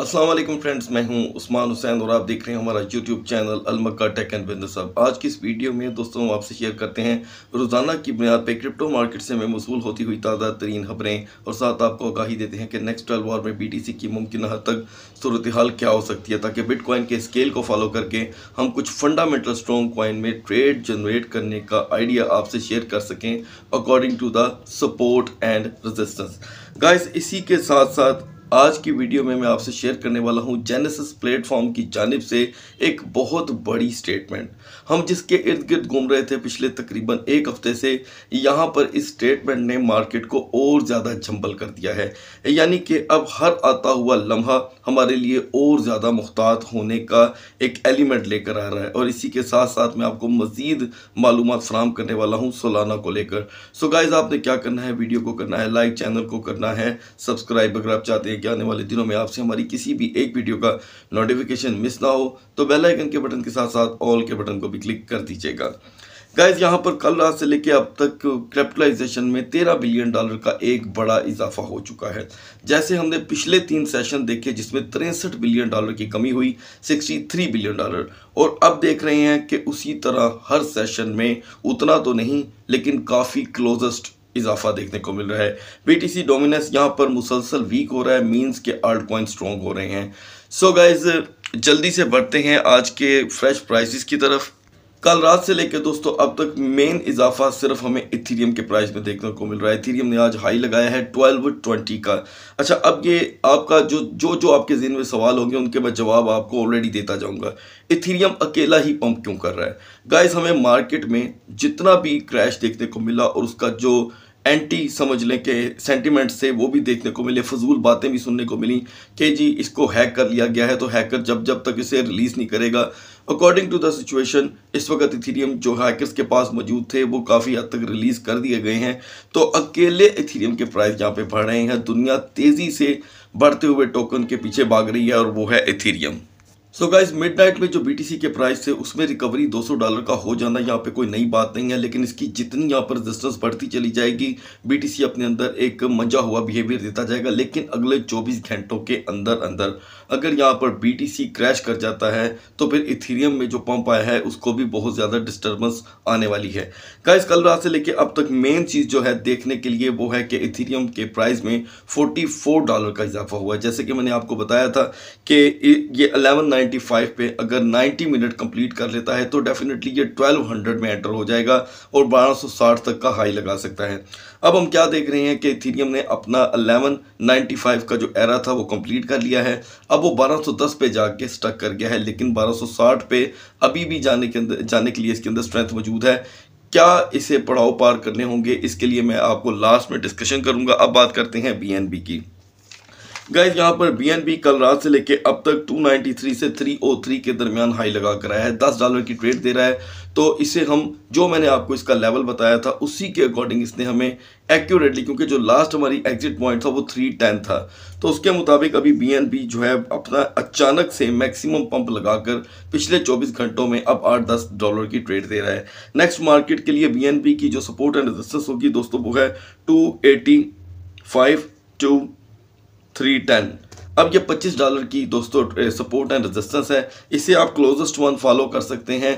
Aslam friends मैं हूं उस्मान हुसैन और आप देख रहे हैं हमारा YouTube channel Almakka tech and business अब आज की इस वीडियो में दोस्तों हम आपसे शेयर करते हैं रोज़ाना की बुनियाद पर क्रिप्टो मार्केट से हमें मसूल होती हुई ताज़ा तरीन खबरें और साथ आपको आगाही देते हैं कि नेक्स्ट ट्वेल्व आवर में बी की मुमकिन हद तक सूरत हाल क्या हो सकती है ताकि बिटकॉइन के स्केल को फॉलो करके हम कुछ फंडामेंटल स्ट्रॉन्ग कॉइन में ट्रेड जनरेट करने का आइडिया आपसे शेयर कर सकें according to the support and resistance guys इसी के साथ साथ आज की वीडियो में मैं आपसे शेयर करने वाला हूं जेनेसिस प्लेटफॉर्म की जानब से एक बहुत बड़ी स्टेटमेंट हम जिसके इर्द गिर्द घूम रहे थे पिछले तकरीबन एक हफ्ते से यहां पर इस स्टेटमेंट ने मार्केट को और ज़्यादा झंबल कर दिया है यानी कि अब हर आता हुआ लम्हा हमारे लिए और ज़्यादा मुख्तात होने का एक एलिमेंट लेकर आ रहा है और इसी के साथ साथ मैं आपको मज़ीद मालूम फ्राहम करने वाला हूँ सोलाना को लेकर सो गाइज़ आपने क्या करना है वीडियो को करना है लाइक चैनल को करना है सब्सक्राइब अगर आप चाहते हैं कि आने वाले दिनों में आपसे हमारी किसी भी एक वीडियो का नोटिफिकेशन मिस ना हो तो बेल आइकन के बटन के साथ साथ ऑल के बटन को भी क्लिक कर दीजिएगा गाइज यहाँ पर कल रात से लेके अब तक कैपिटलाइजेशन में तेरह बिलियन डॉलर का एक बड़ा इजाफा हो चुका है जैसे हमने पिछले तीन सेशन देखे जिसमें तिरसठ बिलियन डॉलर की कमी हुई सिक्सटी थ्री बिलियन डॉलर और अब देख रहे हैं कि उसी तरह हर सेशन में उतना तो नहीं लेकिन काफ़ी क्लोजेस्ट इजाफा देखने को मिल रहा है बीटीसी डोमिनेंस यहाँ पर मुसलसल वीक हो रहा है मींस के आल्ट कॉइन स्ट्रॉन्ग हो रहे हैं सो so गाइज जल्दी से बढ़ते हैं आज के फ्रेश प्राइसेस की तरफ कल रात से लेकर दोस्तों अब तक मेन इजाफा सिर्फ हमें इथीरियम के प्राइस में देखने को मिल रहा है इथीरियम ने आज हाई लगाया है ट्वेल्व ट्वेंटी का अच्छा अब ये आपका जो जो जो आपके जिन में सवाल होंगे उनके मैं जवाब आपको ऑलरेडी देता जाऊंगा इथीरियम अकेला ही पंप क्यों कर रहा है गाइस हमें मार्केट में जितना भी क्रैश देखने को मिला और उसका जो एंटी समझ लें कि सेंटिमेंट से वो भी देखने को मिले फजूल बातें भी सुनने को मिली कि जी इसको हैक कर लिया गया है तो हैकर जब जब तक इसे रिलीज़ नहीं करेगा अकॉर्डिंग टू द सिचुएशन इस वक्त इथीरियम जो हैकर्स के पास मौजूद थे वो काफ़ी हद तक रिलीज़ कर दिए गए हैं तो अकेले इथीरियम के प्राइस जहाँ पे बढ़ रहे हैं दुनिया तेज़ी से बढ़ते हुए टोकन के पीछे भाग रही है और वो है Ethereum so guys midnight में जो सी के प्राइस थे उसमें रिकवरी 200 डॉलर का हो जाना यहाँ पे कोई नई बात नहीं है लेकिन इसकी जितनी यहाँ पर रजिस्टेंस बढ़ती चली जाएगी सी अपने अंदर एक मजा हुआ बिहेवियर देता जाएगा लेकिन अगले 24 घंटों के अंदर अंदर अगर यहाँ पर सी क्रैश कर जाता है तो फिर इथीरियम में जो पंप आया है उसको भी बहुत ज़्यादा डिस्टर्बेंस आने वाली है गाइज कल रात से लेकर अब तक मेन चीज़ जो है देखने के लिए वो है कि इथीरियम के प्राइस में फोर्टी डॉलर का इजाफा हुआ है जैसे कि मैंने आपको बताया था कि ये अलेवन 195 पे अगर 90 मिनट कंप्लीट कर लेता है तो डेफिनेटली ये 1200 में एंटर हो जाएगा और 1260 तक का हाई लगा सकता है अब हम क्या देख रहे हैं कि इथीरियम ने अपना 1195 का जो एरा था वो कंप्लीट कर लिया है अब वो 1210 पे जाके स्टक कर गया है लेकिन 1260 पे अभी भी जाने के अंदर जाने के लिए इसके अंदर स्ट्रेंथ मौजूद है क्या इसे पड़ाव पार करने होंगे इसके लिए मैं आपको लास्ट में डिस्कशन करूंगा अब बात करते हैं बी की गाइज यहाँ पर बी कल रात से लेके अब तक 293 से 303 के दरमियान हाई लगा कर आया है 10 डॉलर की ट्रेड दे रहा है तो इसे हम जो मैंने आपको इसका लेवल बताया था उसी के अकॉर्डिंग इसने हमें एक्यूरेटली क्योंकि जो लास्ट हमारी एग्जिट पॉइंट था वो थ्री टेन था तो उसके मुताबिक अभी बी जो है अपना अचानक से मैक्सिमम पंप लगाकर पिछले 24 घंटों में अब 8-10 डॉलर की ट्रेड दे रहा है नेक्स्ट मार्केट के लिए बी की जो सपोर्ट एंड रेजिस्टेंस होगी दोस्तों वो है two eighty five two three ten अब ये 25 डॉलर की दोस्तों सपोर्ट एंड रेजिस्टेंस है इसे आप क्लोजेस्ट वन फॉलो कर सकते हैं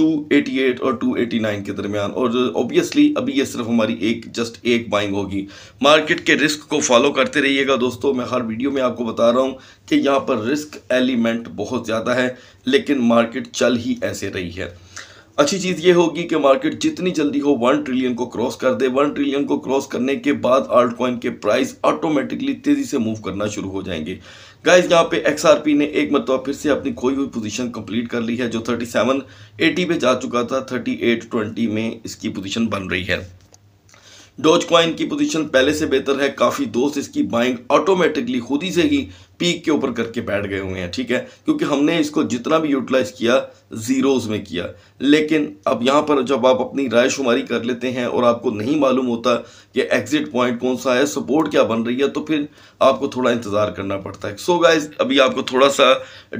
288 और 289 के दरमियान और ऑब्वियसली अभी ये सिर्फ हमारी एक जस्ट एक बाइंग होगी मार्केट के रिस्क को फॉलो करते रहिएगा दोस्तों मैं हर वीडियो में आपको बता रहा हूँ कि यहाँ पर रिस्क एलिमेंट बहुत ज़्यादा है लेकिन मार्केट चल ही ऐसे रही है अच्छी चीज़ ये होगी कि मार्केट जितनी जल्दी हो वन ट्रिलियन को क्रॉस कर दे वन ट्रिलियन को क्रॉस करने के बाद आल्ट कॉइन के प्राइस ऑटोमेटिकली तेज़ी से मूव करना शुरू हो जाएंगे गाइस यहाँ पे एक्सआरपी ने एक मतलब फिर से अपनी खोई हुई पोजीशन कंप्लीट कर ली है जो एटी पे जा चुका था ट्वेंटी में इसकी पोजीशन बन रही है डोज क्वाइन की पोजीशन पहले से बेहतर है काफ़ी दोस्त इसकी बाइंग ऑटोमेटिकली खुद ही से ही पीक के ऊपर करके बैठ गए हुए हैं ठीक है क्योंकि हमने इसको जितना भी यूटिलाइज किया ज़ीरोज़ में किया लेकिन अब यहाँ पर जब आप अपनी राय शुमारी कर लेते हैं और आपको नहीं मालूम होता कि एग्ज़िट पॉइंट कौन सा है सपोर्ट क्या बन रही है तो फिर आपको थोड़ा इंतज़ार करना पड़ता है सो so गाइज अभी आपको थोड़ा सा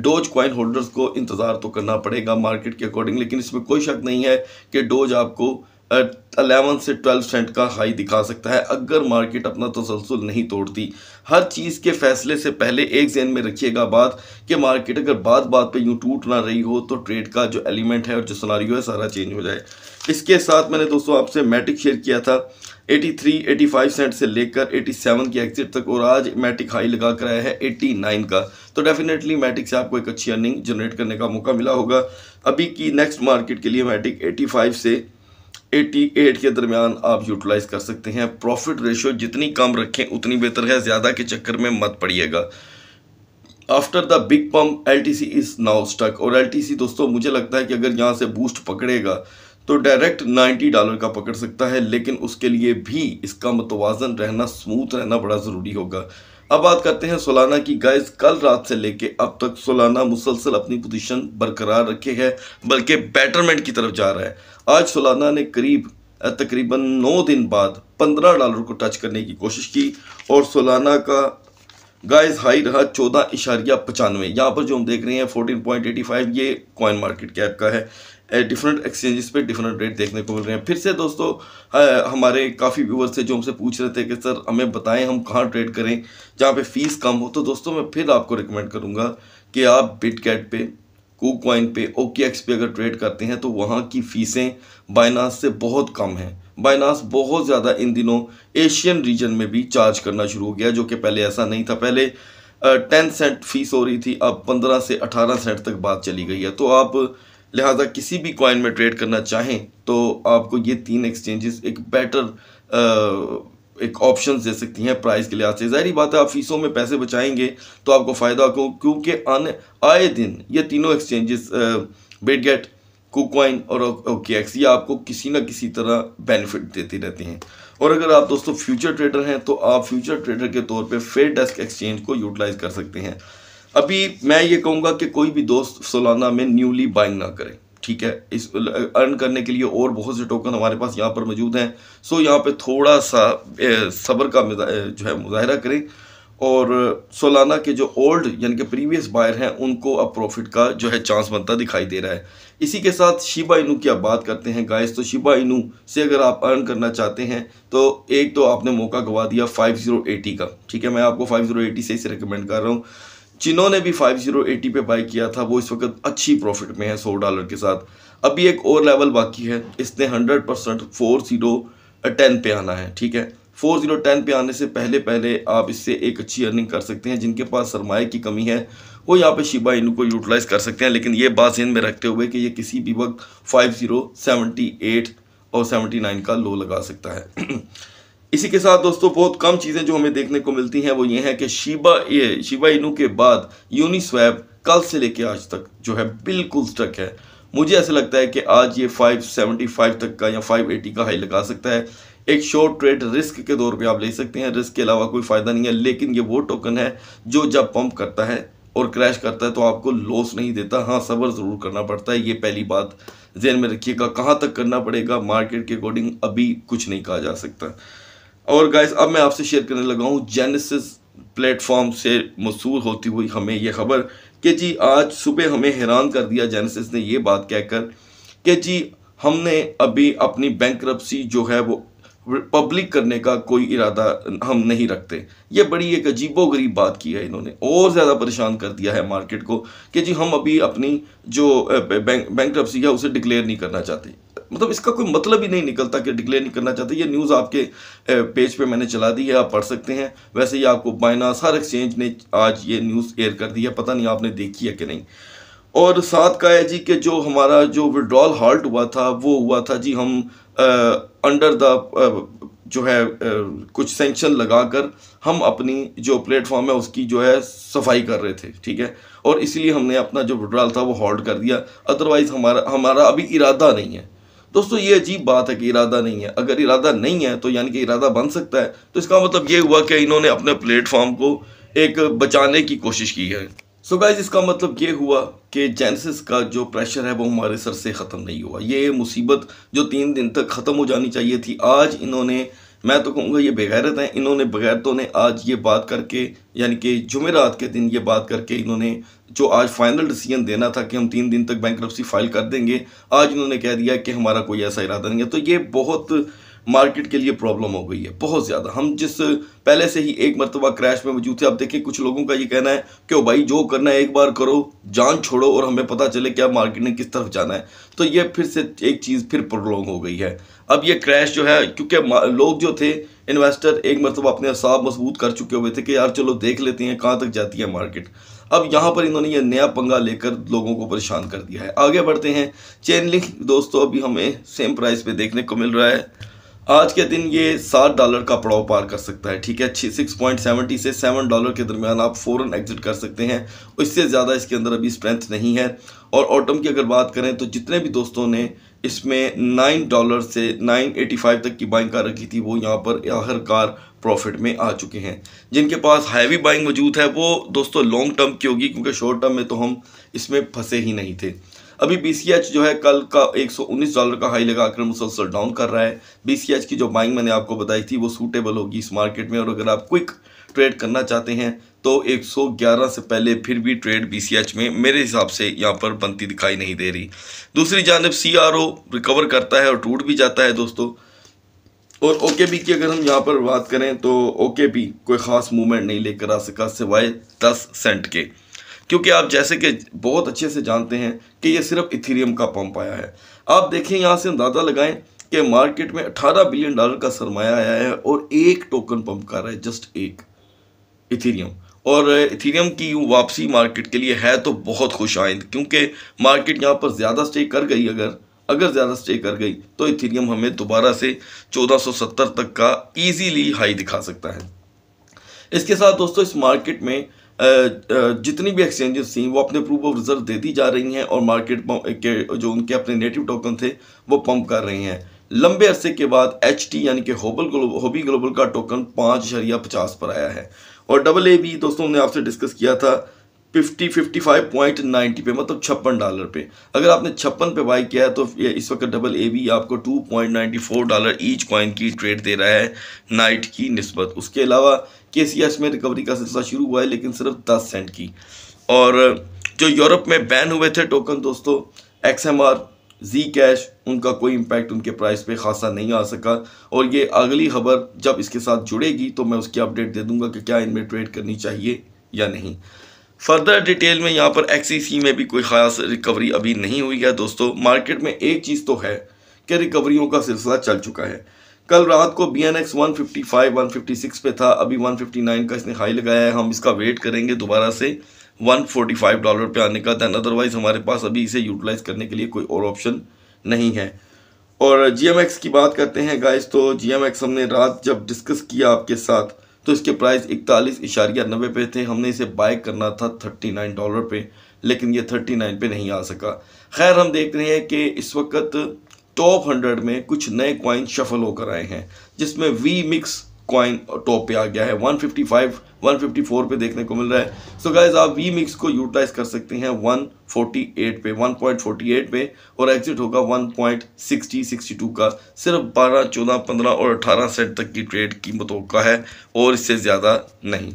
डोज क्वाइन होल्डर्स को इंतज़ार तो करना पड़ेगा मार्केट के अकॉर्डिंग लेकिन इसमें कोई शक नहीं है कि डोज आपको अलेवन से ट्वेल्व सेंट का हाई दिखा सकता है अगर मार्केट अपना तसलसल नहीं तोड़ती हर चीज़ के फैसले से पहले एक जहन में रखिएगा बात कि मार्केट अगर बात बात पे यूँ टूट ना रही हो तो ट्रेड का जो एलिमेंट है और जो सनारियो है सारा चेंज हो जाए इसके साथ मैंने दोस्तों आपसे मैटिक शेयर किया था 83, 85 सेंट से लेकर 87 की एग्जिट तक और आज मैटिक हाई लगा कर आया है 89 का तो डेफिनेटली मैटिक से आपको एक अच्छी अर्निंग जनरेट करने का मौका मिला होगा अभी की नेक्स्ट मार्केट के लिए मैटिक 85 से 88 के दरमियान आप यूटिलाइज कर सकते हैं प्रॉफिट रेशियो जितनी कम रखें उतनी बेहतर है ज़्यादा के चक्कर में मत पड़िएगा after the big pump L T C is now stuck और एल टी सी दोस्तों मुझे लगता है कि अगर यहाँ से बूस्ट पकड़ेगा तो डायरेक्ट 90 डॉलर का पकड़ सकता है लेकिन उसके लिए भी इसका मतवाजन रहना स्मूथ रहना बड़ा ज़रूरी होगा अब बात करते हैं सोलाना की गाइस कल रात से लेके अब तक सोलाना मुसलसल अपनी पोजीशन बरकरार रखे है बल्कि बेटरमेंट की तरफ जा रहा है आज सोलाना ने करीब तकरीबन नौ दिन बाद पंद्रह डॉलर को टच करने की कोशिश की और सोलाना का गाइस हाई रहा चौदह इशारिया पचानवे यहाँ पर जो हम देख रहे हैं फोर्टीन पॉइंट एटी फाइव ये कॉइन मार्केट कैप का है डिफरेंट एक्सचेंजेस पे डिफरेंट रेट देखने को मिल रहे हैं फिर से दोस्तों हमारे काफ़ी व्यूवर्स थे जो हमसे पूछ रहे थे कि सर हमें बताएं हम कहाँ ट्रेड करें जहाँ पे फीस कम हो तो दोस्तों मैं फिर आपको रिकमेंड करूँगा कि आप बिटकैट पे कूक कॉइन पे एक्स पे अगर ट्रेड करते हैं तो वहाँ की फ़ीसें बाइनास से बहुत कम हैं बाइनास बहुत ज़्यादा इन दिनों एशियन रीजन में भी चार्ज करना शुरू हो गया जो कि पहले ऐसा नहीं था पहले टेन सेंट फीस हो रही थी अब पंद्रह से अठारह सेंट तक बात चली गई है तो आप लिहाजा किसी भी कॉइन में ट्रेड करना चाहें तो आपको ये तीन एक्सचेंजेस एक बेटर एक ऑप्शन दे सकती हैं प्राइस के लिहाज से ज़ाहरी बात है आप फीसों में पैसे बचाएंगे तो आपको फ़ायदा हो क्योंकि आने आए दिन ये तीनों एक्सचेंजेस बेटगेट कुकवाइन और ओके ये आपको किसी ना किसी तरह बेनिफिट देती रहती हैं और अगर आप दोस्तों फ्यूचर ट्रेडर हैं तो आप फ्यूचर ट्रेडर के तौर पे फेयर डेस्क एक्सचेंज को यूटिलाइज कर सकते हैं अभी मैं ये कहूँगा कि कोई भी दोस्त सोलाना में न्यूली बाइंग ना करें ठीक है इस अर्न करने के लिए और बहुत से टोकन हमारे पास यहाँ पर मौजूद हैं सो यहाँ पे थोड़ा सा सब्र का जो है मुजाहरा करें और सोलाना के जो ओल्ड यानी कि प्रीवियस बायर हैं उनको अब प्रॉफिट का जो है चांस बनता दिखाई दे रहा है इसी के साथ शिबा इनू की आप बात करते हैं गाइस तो शिबा इनू से अगर आप अर्न करना चाहते हैं तो एक तो आपने मौका गवा दिया फाइव का ठीक है मैं आपको फाइव से इसे रिकमेंड कर रहा हूँ जिन्होंने भी फाइव जीरो एटी पे बाई किया था वो इस वक्त अच्छी प्रॉफिट में है सौ डॉलर के साथ अभी एक और लेवल बाकी है इसने hundred percent four zero ten पे आना है ठीक है फोर जीरो टेन पे आने से पहले पहले आप इससे एक अच्छी अर्निंग कर सकते हैं जिनके पास सरमाए की कमी है वो यहाँ पे शिबा इनू को यूटिलाइज़ कर सकते हैं लेकिन ये बात जहन में रखते हुए कि ये किसी भी वक्त फाइव जीरो एट और सेवेंटी नाइन का लो लगा सकता है इसी के साथ दोस्तों बहुत कम चीज़ें जो हमें देखने को मिलती हैं वो ये हैं कि शिबा ये शिबा इनू के बाद यूनिस्वैप कल से लेके आज तक जो है बिल्कुल स्टक है मुझे ऐसा लगता है कि आज ये 575 तक का या 580 का हाई लगा सकता है एक शॉर्ट ट्रेड रिस्क के तौर पे आप ले सकते हैं रिस्क के अलावा कोई फ़ायदा नहीं है लेकिन ये वो टोकन है जो जब पंप करता है और क्रैश करता है तो आपको लॉस नहीं देता हाँ सबर ज़रूर करना पड़ता है ये पहली बात जहन में रखिएगा कहाँ तक करना पड़ेगा मार्केट के अकॉर्डिंग अभी कुछ नहीं कहा जा सकता और गाइस अब मैं आपसे शेयर करने लगा हूँ जेनेसिस प्लेटफॉर्म से मसूर होती हुई हमें यह खबर कि जी आज सुबह हमें हैरान कर दिया जेनेसिस ने ये बात कहकर कि जी हमने अभी अपनी बैंक जो है वो पब्लिक करने का कोई इरादा हम नहीं रखते ये बड़ी एक अजीबोगरीब बात की है इन्होंने और ज़्यादा परेशान कर दिया है मार्केट को कि जी हम अभी अपनी जो बैंक बैंक है उसे डिक्लेयर नहीं करना चाहते मतलब इसका कोई मतलब ही नहीं निकलता कि डिक्लेयर नहीं करना चाहते ये न्यूज़ आपके पेज पे मैंने चला दी है आप पढ़ सकते हैं वैसे ही आपको बाइनास हर एक्सचेंज ने आज ये न्यूज़ एयर कर दी है पता नहीं आपने देखी है कि नहीं और साथ का है जी कि जो हमारा जो विड्रॉल हाल्ट हुआ था वो हुआ था जी हम अंडर द जो है कुछ सेंक्शन लगाकर हम अपनी जो प्लेटफॉर्म है उसकी जो है सफाई कर रहे थे ठीक है और इसलिए हमने अपना जो विड्रॉल था वो हॉल्ट कर दिया अदरवाइज़ हमारा हमारा अभी इरादा नहीं है दोस्तों ये अजीब बात है कि इरादा नहीं है अगर इरादा नहीं है तो यानी कि इरादा बन सकता है तो इसका मतलब ये हुआ कि इन्होंने अपने प्लेटफॉर्म को एक बचाने की कोशिश की है सो so गाइज इसका मतलब ये हुआ कि जेनेसिस का जो प्रेशर है वो हमारे सर से ख़त्म नहीं हुआ ये मुसीबत जो तीन दिन तक ख़त्म हो जानी चाहिए थी आज इन्होंने मैं तो कहूँगा ये बेगैरत हैं इन्होंने बगैरतों ने आज ये बात करके यानी कि जुमेरात के दिन ये बात करके इन्होंने जो आज फाइनल डिसीजन देना था कि हम तीन दिन तक बैंक फाइल कर देंगे आज इन्होंने कह दिया कि हमारा कोई ऐसा इरादा नहीं है तो ये बहुत मार्केट के लिए प्रॉब्लम हो गई है बहुत ज़्यादा हम जिस पहले से ही एक मरतबा क्रैश में मौजूद थे अब देखिए कुछ लोगों का ये कहना है कि भाई जो करना है एक बार करो जान छोड़ो और हमें पता चले कि अब मार्केट ने किस तरफ जाना है तो ये फिर से एक चीज़ फिर प्रोलोंग हो गई है अब ये क्रैश जो है क्योंकि लोग जो थे इन्वेस्टर एक मरतबा अपने हिसाब मजबूत कर चुके हुए थे कि यार चलो देख लेते हैं कहाँ तक जाती है मार्केट अब यहाँ पर इन्होंने ये नया पंगा लेकर लोगों को परेशान कर दिया है आगे बढ़ते हैं चेन लिंक दोस्तों अभी हमें सेम प्राइस पे देखने को मिल रहा है आज के दिन ये सात डॉलर का पड़ाव पार कर सकता है ठीक है सिक्स पॉइंट सेवेंटी से सेवन डॉलर के दरमियान आप फ़ौरन एग्जिट कर सकते हैं इससे ज़्यादा इसके अंदर अभी स्ट्रेंथ नहीं है और ऑटम की अगर बात करें तो जितने भी दोस्तों ने इसमें नाइन डॉलर से नाइन एटी फाइव तक की बाइंग कर रखी थी वो यहाँ पर आखिरकार प्रॉफिट में आ चुके हैं जिनके पास हैवी बाइंग मौजूद है वो दोस्तों लॉन्ग टर्म की होगी क्योंकि शॉर्ट टर्म में तो हम इसमें फंसे ही नहीं थे अभी बी जो है कल का 119 डॉलर का हाई लगा कर मुसलसल डाउन कर रहा है बी की जो बाइंग मैंने आपको बताई थी वो सूटेबल होगी इस मार्केट में और अगर आप क्विक ट्रेड करना चाहते हैं तो 111 से पहले फिर भी ट्रेड बी में मेरे हिसाब से यहाँ पर बनती दिखाई नहीं दे रही दूसरी जानब सी रिकवर करता है और टूट भी जाता है दोस्तों और ओके बी की अगर हम यहाँ पर बात करें तो ओके बी कोई ख़ास मूवमेंट नहीं लेकर आ सका सिवाय दस सेंट के क्योंकि आप जैसे कि बहुत अच्छे से जानते हैं कि ये सिर्फ इथीरियम का पंप आया है आप देखें यहाँ से अंदाज़ा लगाएं कि मार्केट में 18 बिलियन डॉलर का सरमाया आया है और एक टोकन पंप कर रहा है जस्ट एक इथीरियम और इथीरियम की वापसी मार्केट के लिए है तो बहुत खुश आइंद क्योंकि मार्केट यहाँ पर ज़्यादा स्टे कर गई अगर अगर ज़्यादा स्टे कर गई तो इथीरियम हमें दोबारा से 1470 तक का इजीली हाई दिखा सकता है इसके साथ दोस्तों इस मार्केट में जितनी भी एक्सचेंजेस थी वो अपने प्रूफ ऑफ रिजर्व दी जा रही हैं और मार्केट के जो उनके अपने नेटिव टोकन थे वो पंप कर रही हैं लंबे अरसे के बाद एच टी यानी कि होबल होबी ग्लोबल का टोकन पाँच शरिया पचास पर आया है और डबल ए भी दोस्तों ने आपसे डिस्कस किया था fifty fifty five point ninety पे मतलब छप्पन डॉलर पे अगर आपने छप्पन पे बाई किया है तो इस वक्त डबल ए बी आपको two point ninety four dollar each coin की ट्रेड दे रहा है नाइट की नस्बत उसके अलावा के सी एस में रिकवरी का सिलसिला शुरू हुआ है लेकिन सिर्फ दस सेंट की और जो यूरोप में बैन हुए थे टोकन दोस्तों X M R G cash उनका कोई इम्पैक्ट उनके प्राइस पे खासा नहीं आ सका और ये अगली खबर जब इसके साथ जुड़ेगी तो मैं उसकी अपडेट दे दूंगा कि क्या इनमें ट्रेड करनी चाहिए या नहीं फर्दर डिटेल में यहाँ पर सी में भी कोई ख़ास रिकवरी अभी नहीं हुई है दोस्तों मार्केट में एक चीज़ तो है कि रिकवरियों का सिलसिला चल चुका है कल रात को B N X one fifty five one fifty six पे था अभी वन फिफ्टी नाइन का इसने हाई लगाया है हम इसका वेट करेंगे दोबारा से वन फोर्टी फाइव डॉलर पे आने का दैन अदरवाइज़ हमारे पास अभी इसे यूटिलाइज़ करने के लिए कोई और ऑप्शन नहीं है और जी एम एक्स की बात करते हैं गाइस तो जी एम एक्स हमने रात जब डिस्कस किया आपके साथ तो इसके प्राइस इकतालीस इशारिया नब्बे पे थे हमने इसे बाय करना था थर्टी नाइन डॉलर पे लेकिन ये थर्टी नाइन पे नहीं आ सका खैर हम देख रहे हैं कि इस वक्त टॉप हंड्रेड में कुछ नए कॉइन शफल होकर आए हैं जिसमें वी मिक्स कॉइन टॉप पे आ गया है 155, 154 पे देखने को मिल रहा है सो so गाइज आप वी मिक्स को यूटिलाइज कर सकते हैं 148 पे 1.48 पे और एग्जिट होगा 1.60, 62 का सिर्फ 12, 14, 15 और 18 सेट तक की ट्रेड कीमतों का है और इससे ज़्यादा नहीं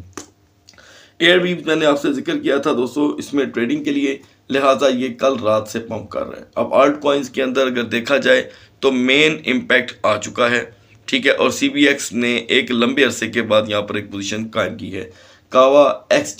एयर भी मैंने आपसे जिक्र किया था दोस्तों इसमें ट्रेडिंग के लिए लिहाजा ये कल रात से पंप कर रहे हैं अब आर्ट कॉइन्स के अंदर अगर देखा जाए तो मेन इम्पैक्ट आ चुका है ठीक है और सी ने एक लंबे अरसे के बाद यहाँ पर एक पोजिशन कायम की है कावा एक्स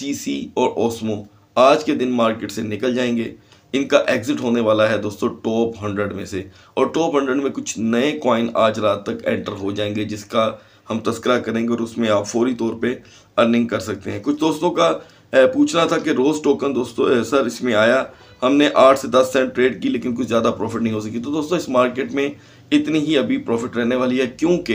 और ओसमो आज के दिन मार्केट से निकल जाएंगे इनका एग्जिट होने वाला है दोस्तों टॉप हंड्रेड में से और टॉप हंड्रेड में कुछ नए कॉइन आज रात तक एंटर हो जाएंगे जिसका हम तस्करा करेंगे और उसमें आप फौरी तौर पे अर्निंग कर सकते हैं कुछ दोस्तों का पूछना था कि रोज़ टोकन दोस्तों सर इसमें आया हमने आठ से दस सेंट ट्रेड की लेकिन कुछ ज़्यादा प्रॉफिट नहीं हो सकी तो दोस्तों इस मार्केट में इतनी ही अभी प्रॉफिट रहने वाली है क्योंकि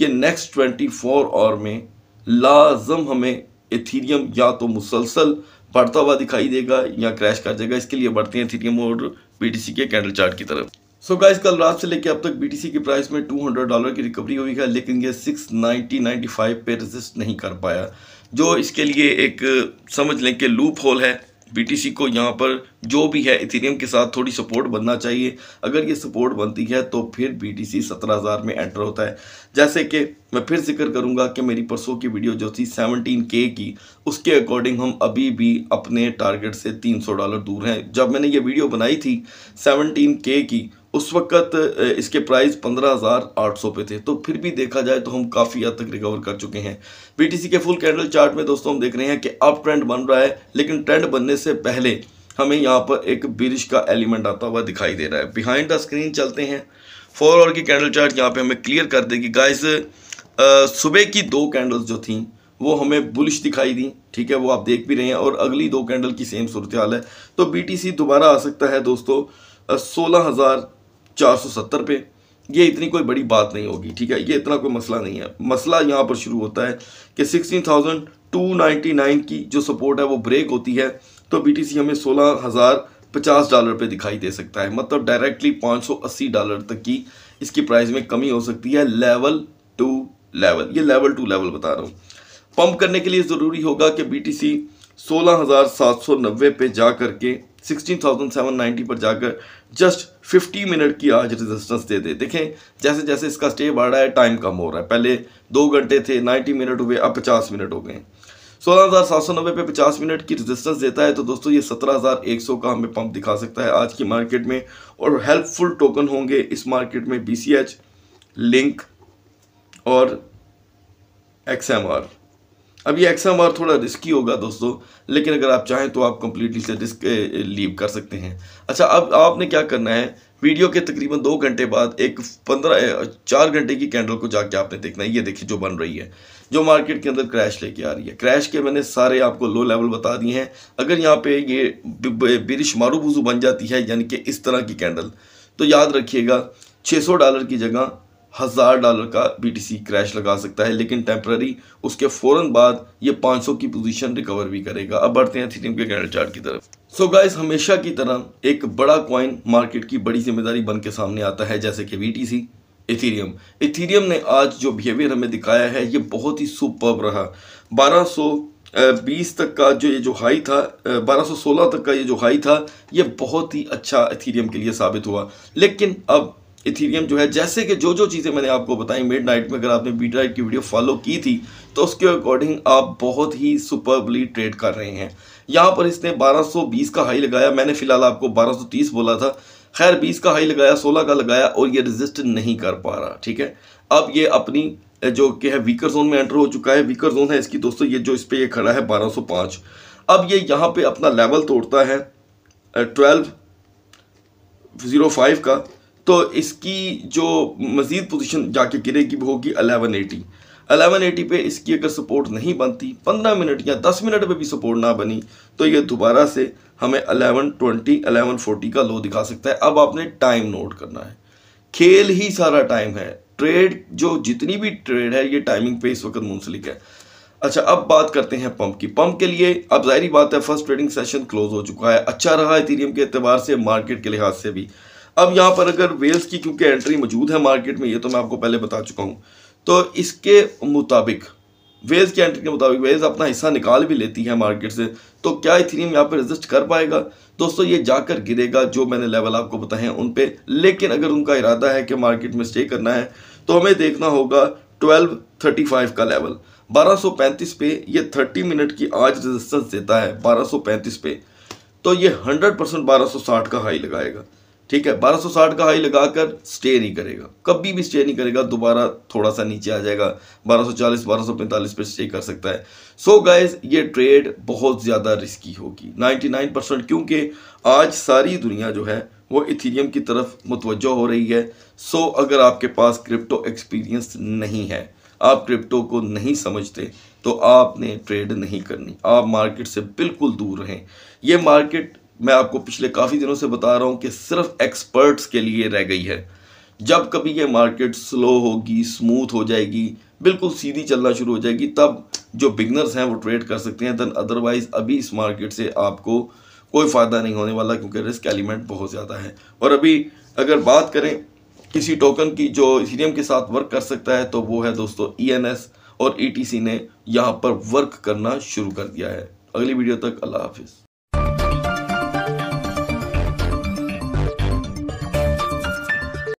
ये नेक्स्ट ट्वेंटी फोर आवर में लाजम हमें इथीरियम या तो मुसलसल बढ़ता हुआ दिखाई देगा या क्रैश कर जाएगा इसके लिए बढ़ते हैं इथीरियम और बी के कैंडल चार्ट की तरफ सो so गाइस कल रात से लेकर अब तक बीटीसी की प्राइस में 200 डॉलर की रिकवरी हुई है लेकिन ये 690 95 पे रजिस्ट नहीं कर पाया जो इसके लिए एक समझ लें कि लूप होल है बीटीसी को यहाँ पर जो भी है इथेरियम के साथ थोड़ी सपोर्ट बनना चाहिए अगर ये सपोर्ट बनती है तो फिर बीटीसी सत्रह हज़ार में एंटर होता है जैसे कि मैं फिर जिक्र करूँगा कि मेरी परसों की वीडियो जो थी सेवनटीन के की उसके अकॉर्डिंग हम अभी भी अपने टारगेट से तीन सौ डॉलर दूर हैं जब मैंने ये वीडियो बनाई थी सेवनटीन के की उस वक्त इसके प्राइस पंद्रह हज़ार आठ सौ पे थे तो फिर भी देखा जाए तो हम काफ़ी हद तक रिकवर कर चुके हैं बी के फुल कैंडल चार्ट में दोस्तों हम देख रहे हैं कि अब ट्रेंड बन रहा है लेकिन ट्रेंड बनने से पहले हमें यहाँ पर एक बिरिश का एलिमेंट आता हुआ दिखाई दे रहा है बिहाइंड द स्क्रीन चलते हैं फोर आवर की कैंडल चार्ट यहाँ पे हमें क्लियर कर देगी गाइस सुबह की दो कैंडल्स जो थी वो हमें बुलिश दिखाई दी ठीक है वो आप देख भी रहे हैं और अगली दो कैंडल की सेम सूरत हाल है तो बी दोबारा आ सकता है दोस्तों सोलह हज़ार चार सौ सत्तर पे ये इतनी कोई बड़ी बात नहीं होगी ठीक है ये इतना कोई मसला नहीं है मसला यहाँ पर शुरू होता है कि sixteen thousand two ninety nine की जो सपोर्ट है वो ब्रेक होती है तो बीटीसी हमें सोलह हज़ार पचास डॉलर पे दिखाई दे सकता है मतलब डायरेक्टली पाँच सौ अस्सी डॉलर तक की इसकी प्राइस में कमी हो सकती है लेवल टू लेवल ये लेवल टू लेवल बता रहा हूँ पम्प करने के लिए ज़रूरी होगा कि बी टी सी सोलह हज़ार सात सौ नब्बे पे जा करके सिक्सटीन थाउजेंड सेवन नाइन्टी पर जाकर जस्ट 50 मिनट की आज रेजिस्टेंस दे दे देखें जैसे जैसे इसका स्टे बढ़ रहा है टाइम कम हो रहा है पहले दो घंटे थे 90 मिनट हुए अब 50 मिनट हो गए सोलह हज़ार सात सौ नब्बे पे पचास मिनट की रेजिस्टेंस देता है तो दोस्तों ये सत्रह हज़ार एक सौ का हमें पंप दिखा सकता है आज की मार्केट में और हेल्पफुल टोकन होंगे इस मार्केट में बी सी एच लिंक और एक्स अब ये एक्सएम आर थोड़ा रिस्की होगा दोस्तों लेकिन अगर आप चाहें तो आप कम्प्लीटली से रिस्क लीव कर सकते हैं अच्छा अब आपने क्या करना है वीडियो के तकरीबन दो घंटे बाद एक पंद्रह चार घंटे की कैंडल को जाके आपने देखना है ये देखिए जो बन रही है जो मार्केट के अंदर क्रैश लेके आ रही है क्रैश के मैंने सारे आपको लो लेवल बता दिए हैं अगर यहाँ पे ये बिरिश मारू बन जाती है यानी कि इस तरह की कैंडल तो याद रखिएगा 600 डॉलर की जगह हज़ार डॉलर का बीटीसी क्रैश लगा सकता है लेकिन टेम्प्ररी उसके फौरन बाद ये 500 की पोजीशन रिकवर भी करेगा अब बढ़ते हैं थीटीएम के कैंडल चार्ट की तरफ सो so गाइस हमेशा की तरह एक बड़ा कॉइन मार्केट की बड़ी जिम्मेदारी बन के सामने आता है जैसे कि बीटीसी इथीरियम इथीरियम ने आज जो बिहेवियर हमें दिखाया है ये बहुत ही सुपर रहा बारह uh, तक का जो ये जो हाई था 1216 तक का ये जो हाई था ये बहुत ही अच्छा एथीरियम के लिए साबित हुआ लेकिन अब इथीरियम जो है जैसे कि जो जो चीज़ें मैंने आपको बताई मिड नाइट में अगर आपने बीट राइट की वीडियो फॉलो की थी तो उसके अकॉर्डिंग आप बहुत ही सुपरबली ट्रेड कर रहे हैं यहाँ पर इसने 1220 का हाई लगाया मैंने फिलहाल आपको 1230 बोला था खैर 20 का हाई लगाया 16 का लगाया और ये रजिस्ट नहीं कर पा रहा ठीक है अब ये अपनी जो कि है वीकर जोन में एंटर हो चुका है वीकर जोन है इसकी दोस्तों ये जो इस पर यह खड़ा है बारह अब ये यहाँ पर अपना लेवल तोड़ता है ट्वेल्व ज़ीरो फाइव का तो इसकी जो मज़ीद पोजीशन जाके गिरेगी वो होगी अलेवन एटी अलेवन एटी पे इसकी अगर सपोर्ट नहीं बनती पंद्रह मिनट या दस मिनट पे भी सपोर्ट ना बनी तो ये दोबारा से हमें अलेवन ट्वेंटी अलेवन फोर्टी का लो दिखा सकता है अब आपने टाइम नोट करना है खेल ही सारा टाइम है ट्रेड जो जितनी भी ट्रेड है ये टाइमिंग पे इस वक्त मुंसलिक है अच्छा अब बात करते हैं पंप की पंप के लिए अब जाहिर बात है फर्स्ट ट्रेडिंग सेशन क्लोज हो चुका है अच्छा रहा तीरियम के अतबार से मार्केट के लिहाज से भी अब यहाँ पर अगर वेल्स की क्योंकि एंट्री मौजूद है मार्केट में ये तो मैं आपको पहले बता चुका हूँ तो इसके मुताबिक वेल्स की एंट्री के मुताबिक वेल्स अपना हिस्सा निकाल भी लेती है मार्केट से तो क्या इथेरियम यहाँ पर रजिस्ट कर पाएगा दोस्तों ये जाकर गिरेगा जो मैंने लेवल आपको बताए उन पर लेकिन अगर उनका इरादा है कि मार्केट में स्टे करना है तो हमें देखना होगा फाइव का लेवल 1235 पे ये 30 मिनट की आज रेजिस्टेंस देता है 1235 पे तो ये 100 परसेंट बारह का हाई लगाएगा ठीक है 1260 का हाई लगाकर स्टे नहीं करेगा कभी भी स्टे नहीं करेगा दोबारा थोड़ा सा नीचे आ जाएगा 1240 1245 पे स्टे कर सकता है सो so गाइस ये ट्रेड बहुत ज़्यादा रिस्की होगी 99 परसेंट क्योंकि आज सारी दुनिया जो है वो इथीरियम की तरफ मुतवजह हो रही है सो so अगर आपके पास क्रिप्टो एक्सपीरियंस नहीं है आप क्रिप्टो को नहीं समझते तो आपने ट्रेड नहीं करनी आप मार्केट से बिल्कुल दूर रहें ये मार्केट मैं आपको पिछले काफ़ी दिनों से बता रहा हूँ कि सिर्फ एक्सपर्ट्स के लिए रह गई है जब कभी ये मार्केट स्लो होगी स्मूथ हो जाएगी बिल्कुल सीधी चलना शुरू हो जाएगी तब जो बिगनर्स हैं वो ट्रेड कर सकते हैं दैन अदरवाइज़ अभी इस मार्केट से आपको कोई फ़ायदा नहीं होने वाला क्योंकि रिस्क एलिमेंट बहुत ज़्यादा है और अभी अगर बात करें किसी टोकन की जो इथेरियम के साथ वर्क कर सकता है तो वो है दोस्तों ई e और ई e ने यहाँ पर वर्क करना शुरू कर दिया है अगली वीडियो तक अल्लाह हाफिज़